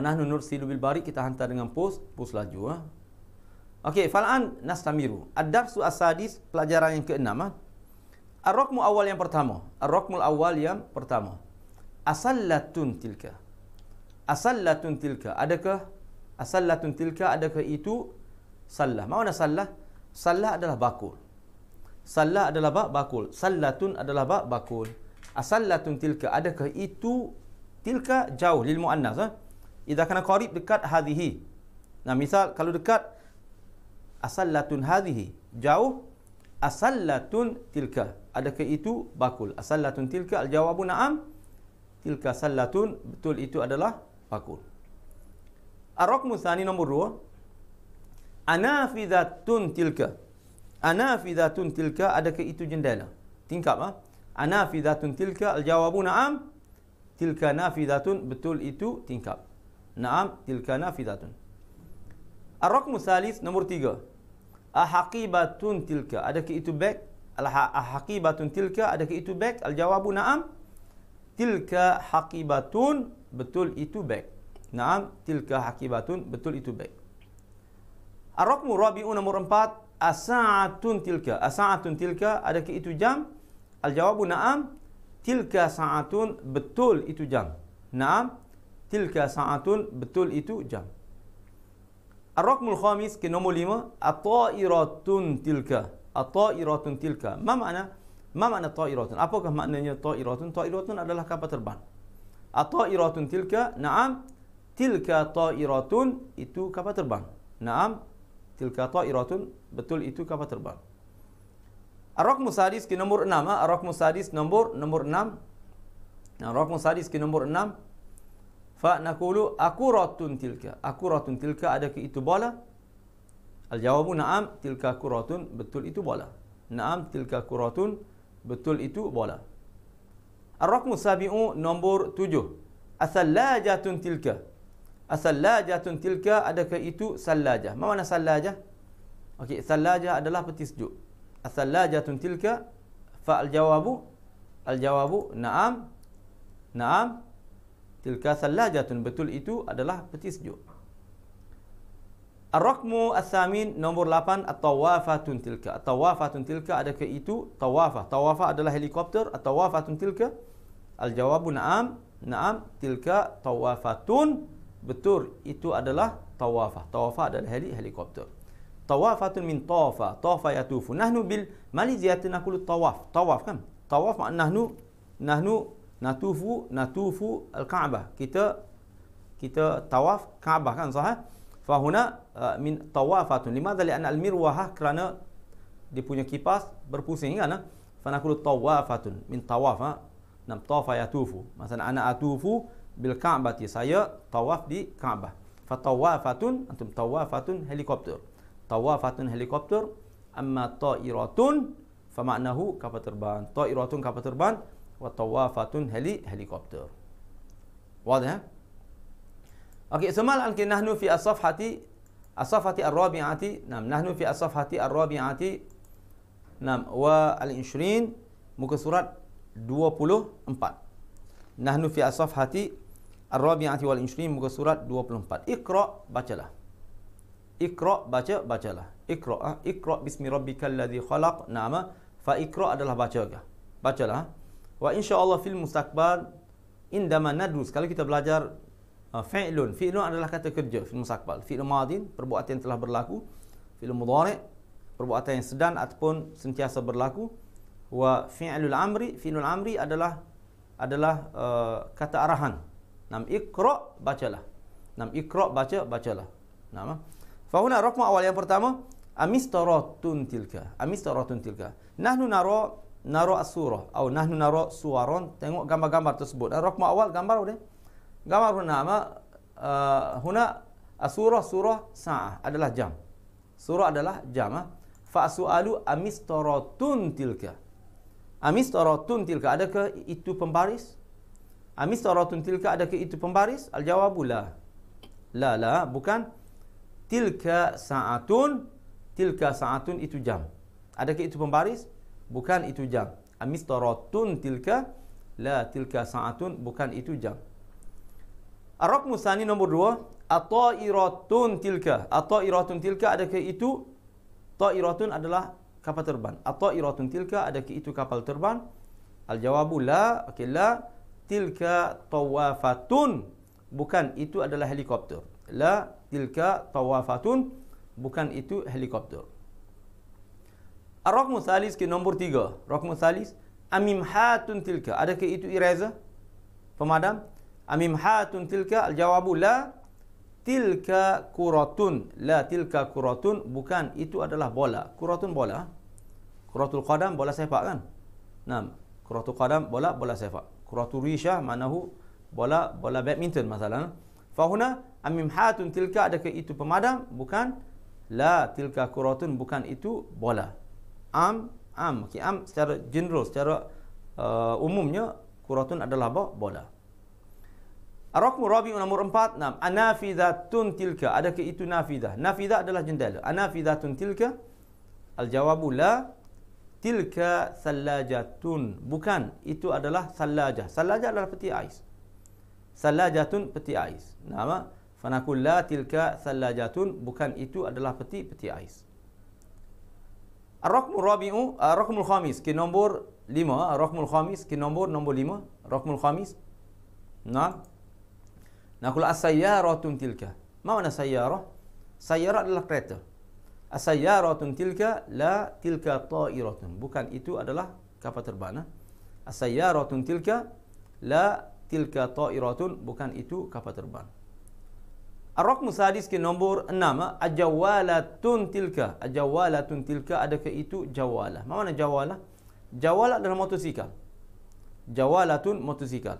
bari kita hantar dengan pos pos laju ah Okey, fal'an nastamiru. Ad-darsu as-sadis, pelajaran yang keenam. Ah. Ar-rakmu awal yang pertama. Ar-rakmu awal yang pertama. Asallatun tilka. Asallatun tilka. Adakah asallatun tilka, adakah itu Mau Mana sallah? Sallah adalah bakul. Sallah adalah bak bakul. Sallatun adalah bak bakul. Asallatun tilka. Adakah itu tilka jauh lil mu'annas? Ah. Eh? Idha kana qarib dekat hadhihi. Nah, misal kalau dekat, asallatun hadhihi jauh asallatun tilka adakah itu bakul asallatun tilka al jawabu na'am tilka sallatun betul itu adalah bakul arqamu thani nomor 2 anafidatun tilka anafidatun tilka adakah itu jendela tingkap ah ha? anafidatun tilka al jawabu na'am tilka nafidatun betul itu tingkap na'am tilka nafidatun Ar-Rakmu Salis nombor tiga. Ahaqibatun tilka. Adakah itu baik? Ahaqibatun tilka. Adakah itu baik? Al-jawabu na'am. Tilka haqibatun. Betul itu baik. Na'am. Tilka haqibatun. Betul itu baik. Ar-Rakmu Rabi'u nombor empat. Asa'atun tilka. Asa'atun tilka. Adakah itu jam? Al-jawabu na'am. Tilka sa'atun. Betul itu jam. Na'am. Tilka sa'atun. Betul itu jam. Ar-Rakmul Khamis ke nombor lima At-Tairatun Tilka At-Tairatun Tilka Ma makna? Ma makna Tairatun? Apakah maknanya Tairatun? Tairatun adalah kapal terbang At-Tairatun Tilka Naam Tilka Tairatun Itu kapal terbang Naam Tilka Tairatun Betul itu kapal terbang Ar-Rakmul Sadis ke nombor enam ha? Ar-Rakmul Sadis nombor Nombor enam Ar-Rakmul Sadis ke nombor enam Ar fa naqulu akuratun tilka akuratun tilka ada ke itu bola al jawabu na'am tilka kuratun betul itu bola na'am tilka kuratun betul itu bola ar-raqmu sabi'u nombor 7 asallajatun tilka asallajatun tilka ada ke itu sallajah ma mana sallajah okey sallajah adalah peti sejuk asallajatun tilka fa al jawabu al jawabu na'am na'am Tilka thalajatun betul itu adalah peti sejuk. Ar-Rakmu As-Samin nombor 8 At-Tawafatun Tilka At-Tawafatun Tilka ada ke itu Tawafah Tawafah adalah helikopter At-Tawafatun Tilka Al-Jawabu Naam Naam Tilka Tawafatun Betul itu adalah Tawafah Tawafah adalah heli helikopter Tawafatun min tawafa. Tawafa yatufu Nahnu bil Malaysia ziyatin akulu Tawaf Tawaf kan Tawaf maknanya Nahnu Nahnu natufu natufu al-Kaabah. Kita kita tawaf Kaabah kan sahah. Fahuna uh, min tawafatun. Limadha li anna al-mirwahah kerana dia punya kipas berpusing kan. Ah? Fa naqulu tawafatun min tawafa. Ah. Nam tawafa yatufu. Maksudnya ana atufu bil Kaabati. Saya tawaf di Kaabah. Fa tawafatun antum tawafatun helikopter. Tawafatun helikopter amma ta'iratun fa ma'nahu kapal terbang. Ta'iratun kapal terbang wa tawafatun heli helikopter. Wadah. Eh? Okey, semal anki nahnu fi as-safhati as-safhati ar-rabi'ati. Nam nahnu fi as-safhati ar-rabi'ati. Nam wa al-insyirin muka surat 24. Nahnu fi as-safhati ar-rabi'ati wal insyirin muka surat 24. Ikra' bacalah. Ikra' baca bacalah. Ikra' ah. ikra' bismi rabbikal ladzi khalaq. Nama fa ikra' adalah baca ke? Bacalah. Ha? Wa Allah fil mustaqbal Indama nadrus Kalau kita belajar uh, fi'lun Fi'lun adalah kata kerja fil mustaqbal Fi'lun madin, perbuatan yang telah berlaku Fi'lun mudarik, perbuatan yang sedang Ataupun sentiasa berlaku Wa fi'lul amri Fi'lul amri adalah adalah uh, kata arahan. Nam ikra bacalah. Nam ikra baca bacalah. Nama. Ah. Fahuna rukma awal yang pertama amistaratun tilka. Amistaratun tilka. Nahnu nara naro surah atau nahnu naro suwaron tengok gambar-gambar tersebut naro kemak awal gambar apa gambar pun nama uh, huna asurah surah sa'ah adalah jam surah adalah jam ah. Ha? fa su'alu amistaratun tilka amistaratun tilka adakah itu pembaris amistaratun tilka adakah itu pembaris al jawabulah la la bukan tilka sa'atun tilka sa'atun itu jam adakah itu pembaris bukan itu jam amistaratun tilka la tilka sa'atun bukan itu jam arok musani nombor dua atairatun tilka atairatun tilka ada ke itu ta'iratun adalah kapal terbang atairatun tilka ada ke itu kapal terbang al jawabu la okay, la tilka tawafatun bukan itu adalah helikopter la tilka tawafatun bukan itu helikopter Ar-Rahmu Thalis ke nombor tiga. Rakmu Thalis. Amim hatun tilka. Adakah itu eraser? Pemadam. Amim hatun tilka. Al-jawabu la. Tilka kuratun. La tilka kuratun. Bukan. Itu adalah bola. Kuratun bola. Kuratul qadam bola sepak kan? Nah. Kuratul qadam bola bola sepak. Kuratul risha manahu bola bola badminton masalah. Fahuna. Amim hatun tilka. Adakah itu pemadam? Bukan. La tilka kuratun. Bukan itu Bola am am okey am secara general secara uh, umumnya kuratun adalah apa bola Arakmu Rabi nomor empat enam. Anafida tilka. Ada ke itu nafida? Nafida adalah jendela. Anafida tilka. Al jawabula tilka salajatun. Bukan. Itu adalah salajah. Salajah adalah peti ais. Salajatun peti ais. Nama. Fanakulla tilka salajatun. Bukan itu adalah peti peti ais. Rakmu Rabi'u, rakmu Khamis, ke nombor lima. Rakmu Khamis, ke nombor nombor lima. Rakmu Khamis. Nah. Nakul as-sayyaratun tilka. Ma mana sayyarah? Sayyarah adalah kereta. As-sayyaratun tilka, la tilka ta'iratun. Bukan itu adalah kapal terbang. Nah. Ha? As-sayyaratun tilka, la tilka ta'iratun. Bukan itu kapal terbang. Ar-Rakm Sadis ke nombor enam. Ah, Ajawalatun tilka. Ajawalatun tilka adakah itu jawalah? Mana jawalah? Jawalah adalah motosikal. Jawalatun motosikal.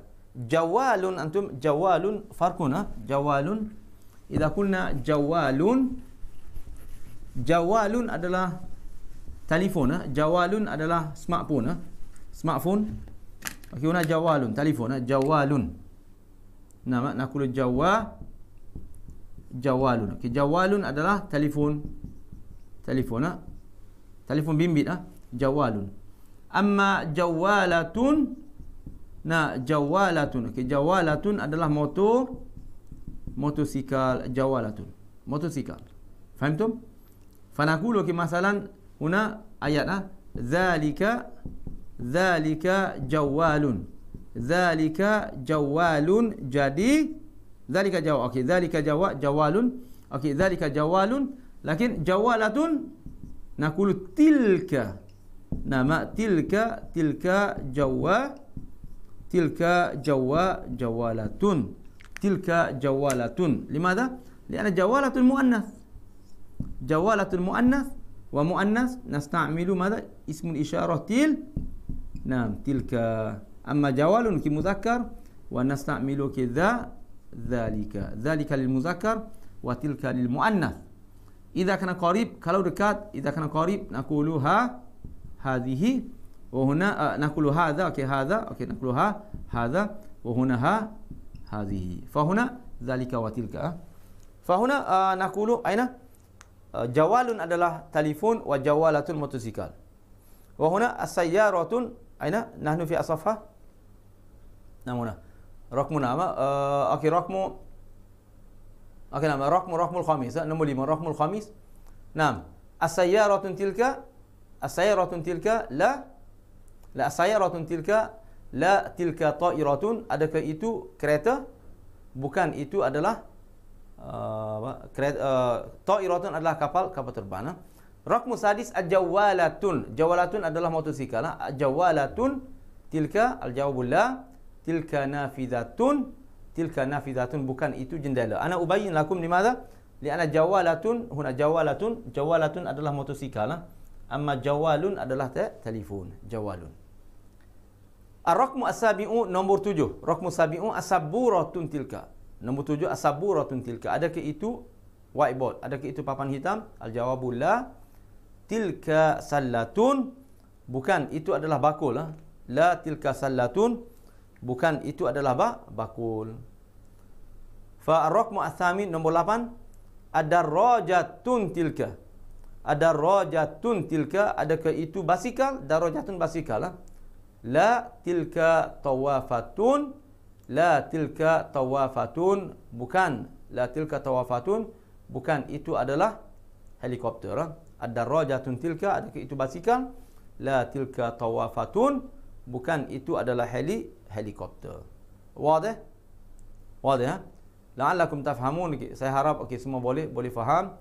Jawalun antum jawalun farkuna. Ah. Jawalun. Ida kulna jawalun. Jawalun adalah telefon. Ah. Jawalun adalah smartphone. Smartphone. Okey, mana jawalun? Telefon. Jawalun. Nama nak kulit jawalun jawalun. Okey, jawalun adalah telefon. Telefon ah. Telefon bimbit ah. Jawalun. Amma jawalatun na jawalatun. Okey, jawalatun adalah motor motosikal jawalatun. Motosikal. Faham tu? Fanaqulu okay, ke masalan una ayat ah. Zalika zalika jawalun. Zalika jawalun jadi Zalika jawab. Okey, zalika jawab jawalun. Okey, zalika jawalun. Lakin jawalatun naqulu tilka. Nama tilka, tilka jawa. Tilka jawa jawalatun. Tilka jawalatun. Limada? Lianna jawalatun muannas. Jawalatun muannas. Wa muannas nasta'milu mada? Ismul isyarah til. Nam, tilka. Amma jawalun ki muzakkar. Wa nasta'milu ki ذلك ذلك للمذكر وتلك للمؤنث إذا كان قريب كلو ركاد إذا كان قريب نقولها هذه وهنا آه، نقول هذا أوكي هذا أوكي نقولها هذا وهنا ها هذه فهنا ذلك وتلك آه. فهنا آه، نقول أين جوال adalah telefon وجوالة موتوسيكل وهنا السيارة أين نحن في أصفها نعم هنا rakmu nama uh, eh, okey rakmu okey nama rakmu rakmu khamis ha? nombor lima rakmu khamis enam as-sayyaratun tilka as-sayaratun tilka la la as-sayaratun tilka la tilka ta'iratun adakah itu kereta bukan itu adalah eh, apa uh, kereta adalah kapal kapal terbang ha? Rakmu sadis ajawalatun. Jawalatun adalah motosikal. Ajawalatun tilka aljawabullah tilka nafidatun tilka nafidatun bukan itu jendela ana ubayyin lakum limadha li anna jawalatun huna jawalatun jawalatun adalah motosikal lah. amma jawalun adalah te, telefon jawalun ar-raqmu asabiu nombor 7 raqmu sabiu asaburatun tilka nombor 7 asaburatun tilka adakah itu whiteboard adakah itu papan hitam al-jawabul tilka sallatun bukan itu adalah bakul lah. la tilka sallatun bukan itu adalah bak bakul fa arqam athamin nombor 8 ada roja tun tilka ada roja tun tilka ada ke itu basikal ada roja tun basikal lah. la tilka tawafatun la tilka tawafatun bukan la tilka tawafatun bukan itu adalah helikopter lah. ada tun tilka ada ke itu basikal la tilka tawafatun bukan itu adalah heli هليكوبتر واضح واضح ها لعلكم تفهمون saya harap okey semua boleh boleh faham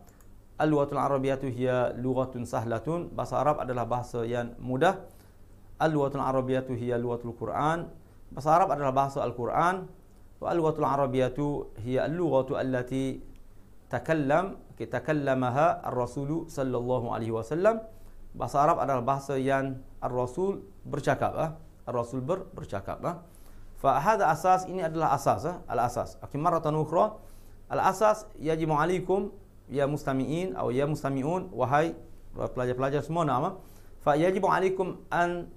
Al-lughatul Arabiyatu hiya lughatun sahlatun. Bahasa Arab adalah bahasa yang mudah. Al-lughatul Arabiyatu hiya lughatul Quran. Bahasa Arab adalah bahasa Al-Quran. Wa al-lughatul Arabiyatu hiya al-lughatu allati takallam takallamaha ar-rasul sallallahu alaihi wasallam. Bahasa Arab adalah bahasa yang ar-rasul bercakap. Eh? Rasul ber, bercakap. Ha? Fa hada asas ini adalah asas ha? Ah, al asas. Akhir maratan ukhra al asas yajimu alaikum ya mustami'in atau ya mustami'un wahai pelajar-pelajar semua nama. Ah. Fa yajibu alaikum an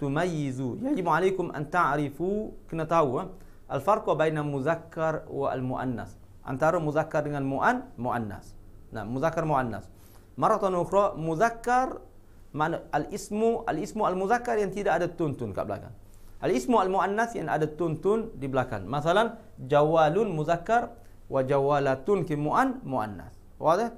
tumayyizu. Yajibu alaikum an ta'rifu kena tahu ha? al farqu baina muzakkar wal al muannas. Antara muzakkar dengan muan muannas. Nah, muzakkar muannas. Maratan ukhra muzakkar mana al-ismu al-ismu al-muzakkar yang tidak ada tuntun kat belakang. Al-ismu al-muannas yang ada tuntun di belakang. Masalan jawalun muzakkar wa jawalatun ki mu'an muannas. Wadah?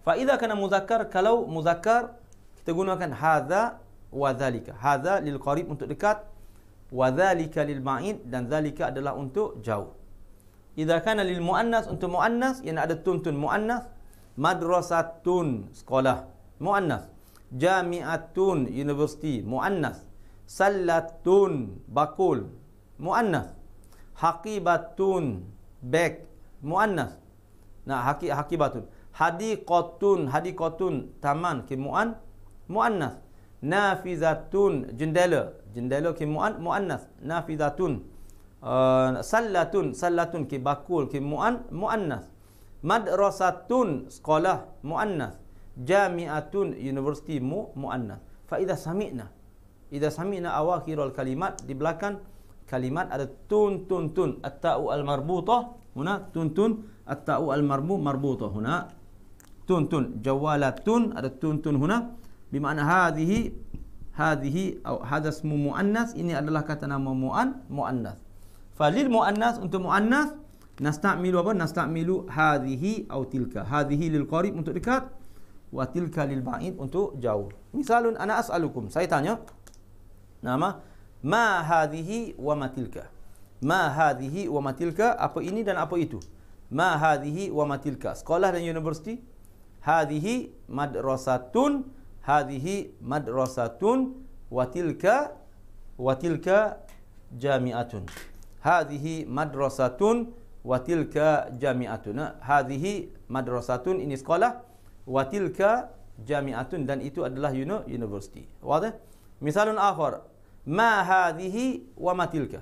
Fa idza kana muzakkar kalau muzakkar kita gunakan hadza wa dhalika. Hadza lil qarib untuk dekat wa dhalika lil ba'id dan dhalika adalah untuk jauh. Idza kana lil muannas untuk muannas yang ada tuntun muannas madrasatun sekolah muannas jami'atun university muannas Salatun bakul muannas Hakibatun back muannas nah haqi Hakibatun. Hadikotun Hadikotun taman ke muan muannas nafizatun jendela jendela ke muan muannas nafizatun uh, eh, Salatun sallatun ke bakul ke muan muannas madrasatun sekolah muannas jami'atun universiti mu muannas fa idza sami'na idza awak kira kalimat di belakang kalimat ada tun tun tun atau al marbutah huna tun tun atau al marbu marbutah huna tun tun jawalatun ada tun tun huna bima'na hadhihi hadhihi au hadha ismu muannas ini adalah kata nama mu'an muannas fa lil muannas untuk muannas nasta'milu apa nasta'milu hadhihi au tilka hadhihi lil qarib untuk dekat wa tilka lil ba'id untuk jauh. Misalun ana as'alukum, saya tanya nama ma hadhihi wa ma tilka. Ma hadhihi wa ma tilka, apa ini dan apa itu? Ma hadhihi wa ma tilka, sekolah dan universiti. Hadhihi madrasatun, hadhihi madrasatun wa tilka wa tilka jami'atun. Hadhihi madrasatun wa tilka jami'atun. Hadhihi madrasatun ini sekolah watilka jamiatun dan itu adalah you know university. Wada. Misalun akhir. Ma hadhihi wa matilka.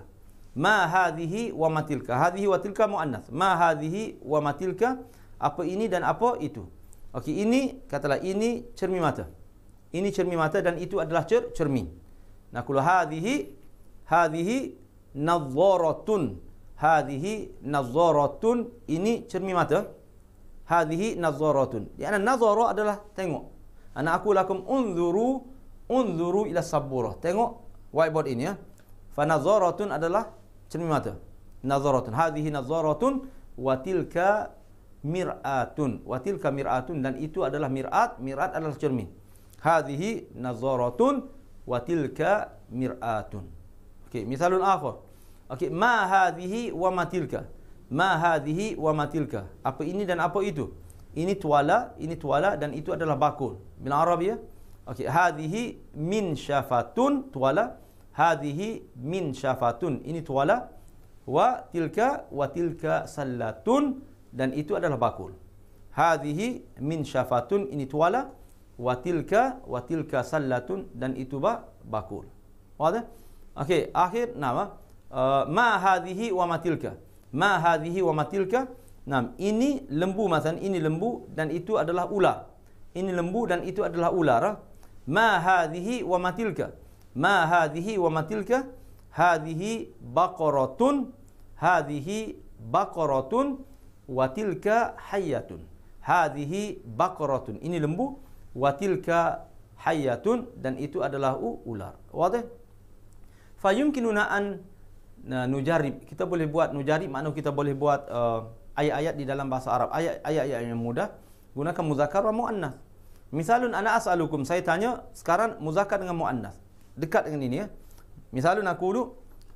Ma hadhihi wa matilka. Hadhihi wa tilka muannas. Ma hadhihi wa matilka. Apa ini dan apa itu. Okey, ini katalah ini cermin mata. Ini cermin mata dan itu adalah cer cermin. Nah kalau hadhihi hadhihi nadharatun. Hadhihi nadharatun. Ini cermin mata. هذه نظرة لأن يعني النظرة adalah tengok أنا أقول لكم انظروا انظروا إلى الصبورة tengok whiteboard ini ya فنظرة adalah cermin mata نظرة هذه نظرة وتلك مرآة وتلك مرآة dan itu adalah مرآة مرآة adalah cermin هذه نظرة وتلك مرآة okay. مثال آخر okay. ما هذه وما تلك ma hadhihi wa matilka apa ini dan apa itu ini tuala ini tuala dan itu adalah bakul Bila arab ya okey hadhihi min syafatun tuala hadhihi min syafatun ini tuala wa tilka wa tilka sallatun dan itu adalah bakul hadhihi min syafatun ini tuala wa tilka wa tilka sallatun dan itu ba bakul faham okey akhir nama uh, ma hadhihi wa matilka Ma hadhihi wa matilka. Nah, ini lembu masan, ini lembu dan itu adalah ular. Ini lembu dan itu adalah ular. Ah. Ma hadhihi wa matilka. Ma hadhihi wa matilka. Hadhihi baqaratun. Hadhihi baqaratun. Wa tilka hayyatun. Hadhihi baqaratun. Ini lembu. Wa tilka hayyatun. Dan itu adalah ular. Wadah? Fayumkinuna an uh, nujarib kita boleh buat nujarib maknanya kita boleh buat uh, ayat-ayat di dalam bahasa Arab ayat-ayat yang mudah gunakan muzakkar wa muannas misalun ana as'alukum saya tanya sekarang muzakkar dengan muannas dekat dengan ini ya misalun aku dulu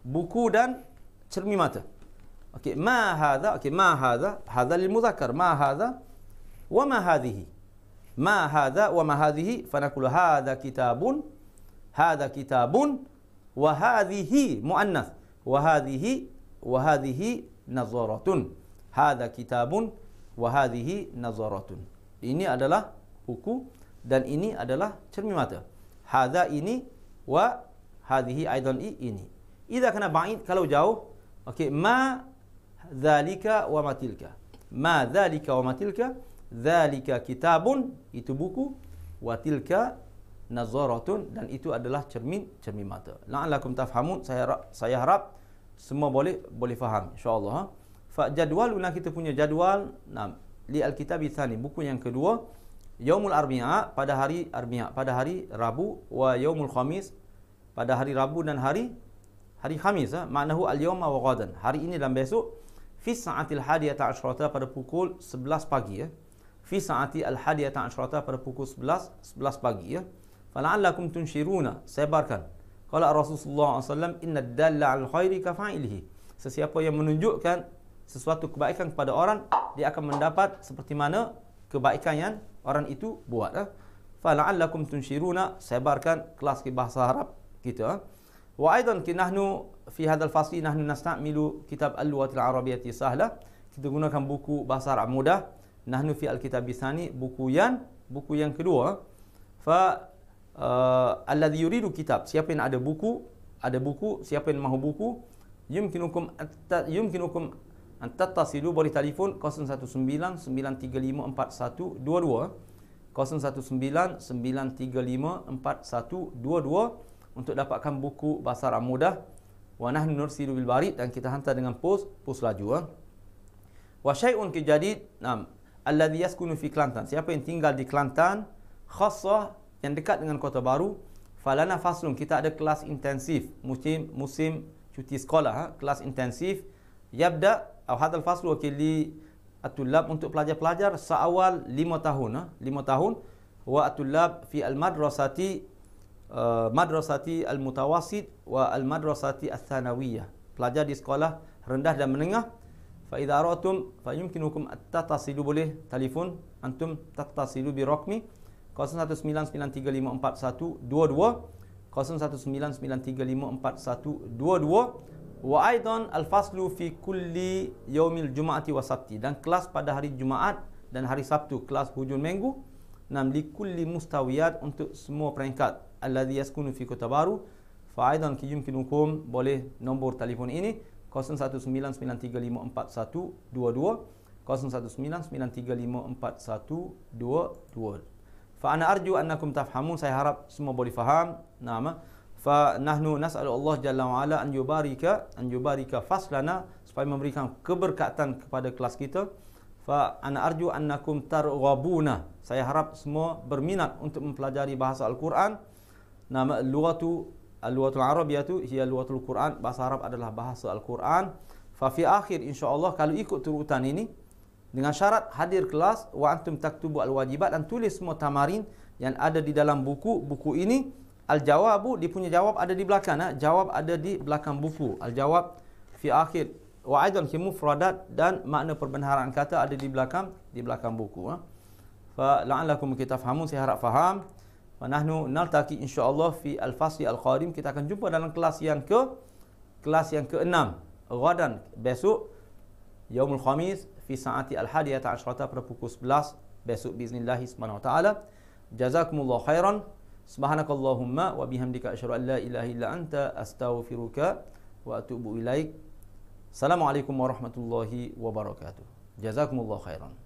buku dan cermin mata okey ma hadha okey ma hadha hadha lil muzakkar ma hadha wa ma hadhihi ma hadha wa ma hadhihi fanakul hadha kitabun hadha kitabun wa hadhihi muannas وهذه وهذه نظرة هذا كتاب وهذه نظرة ini adalah buku dan ini adalah cermin mata هذا ini و هذه أيضا ini إذا كان بعيد kalau jauh okay ما ذلك وما تلك ما ذلك وما تلك ذلك كتاب itu buku وتلك nazaratun dan itu adalah cermin cermin mata. La'alakum tafhamun. Saya harap, saya harap semua boleh boleh faham insya-Allah. Ha. Fa jadwal kita punya jadual nah, li alkitab ithani buku yang kedua yaumul arbi'a pada hari arbi'a pada hari Rabu wa yaumul khamis pada hari Rabu dan hari hari Khamis eh? Ha. maknahu al-yawma wa ghadan hari ini dan besok fi sa'atil hadiyata asyrata pada pukul 11 pagi ya eh? fi sa'ati al-hadiyata asyrata pada pukul 11 11 pagi ya falallakum tunshiruna sebarkan qala rasulullah SAW. inna dalla al khairi kafailihi sesiapa yang menunjukkan sesuatu kebaikan kepada orang dia akan mendapat seperti mana kebaikan yang orang itu buat eh? Ah. falallakum tunshiruna sebarkan kelas bahasa arab kita ah. wa aidan kinahnu fi hadha al fasli nahnu nasta'milu kitab al lughat al arabiyyah sahla kita gunakan buku bahasa arab mudah nahnu fi al kitab buku yang buku yang kedua ah. fa uh, allazi yuridu kitab siapa yang ada buku ada buku siapa yang mahu buku yumkinukum yumkinukum an tattasilu boleh telefon 019 935 4122 019 935 4122 untuk dapatkan buku Bahasa Arab Mudah wa nahnu nursilu bil barid dan kita hantar dengan pos pos laju ah. Eh? Wa syai'un kejadid nam alladhi yaskunu fi Kelantan. Siapa yang tinggal di Kelantan khassah yang dekat dengan Kota Baru falana faslun kita ada kelas intensif musim musim cuti sekolah ha? kelas intensif yabda au hadal faslu wakili atulab untuk pelajar-pelajar seawal 5 tahun ha? tahun wa atulab fi al eh, madrasati uh, madrasati al mutawasit wa al madrasati al thanawiyah pelajar di sekolah rendah dan menengah fa idza aratum fa yumkinukum at tatasilu boleh telefon antum tatasilu bi rakmi 0218 8236 0199354122 wa aidan al faslu fi kulli yaumil jumaati wa sabti dan kelas pada hari jumaat dan hari sabtu kelas hujung minggu nam li kulli mustawiyat untuk semua peringkat alladhi yaskunu fi kota baru fa aidan ki yumkinukum boleh nombor telefon ini 0199354122 0199354122 Fa ana arju annakum tafhamun. Saya harap semua boleh faham. Nama. Eh. Fa nahnu nas'alu Allah Jalla wa Ala an yubarika an yubarika faslana supaya memberikan keberkatan kepada kelas kita. Fa ana arju annakum targhabuna. Saya harap semua berminat untuk mempelajari bahasa Al-Quran. Nama eh, lughatu al-lughatul arabiyatu hiya al Quran. Bahasa Arab adalah bahasa Al-Quran. Fa fi akhir insya-Allah kalau ikut turutan ini dengan syarat hadir kelas wa antum taktubu al-wajibat dan tulis semua tamarin yang ada di dalam buku buku ini al-jawabu dia punya jawab ada di belakang ha? jawab ada di belakang buku al-jawab fi akhir wa aidan fi mufradat dan makna perbendaharaan kata ada di belakang di belakang buku ha? fa la'allakum kita fahamun saya harap faham wa nahnu naltaqi insyaallah fi al-fasl al-qadim kita akan jumpa dalam kelas yang ke kelas yang keenam. 6 ghadan besok yaumul khamis fi saati al-hadiyata asyrata pada pukul 11 besok biiznillahi subhanahu wa ta'ala jazakumullahu khairan subhanakallahumma wa bihamdika asyhadu an la ilaha illa anta astaghfiruka wa atubu ilaik assalamualaikum warahmatullahi wabarakatuh jazakumullahu khairan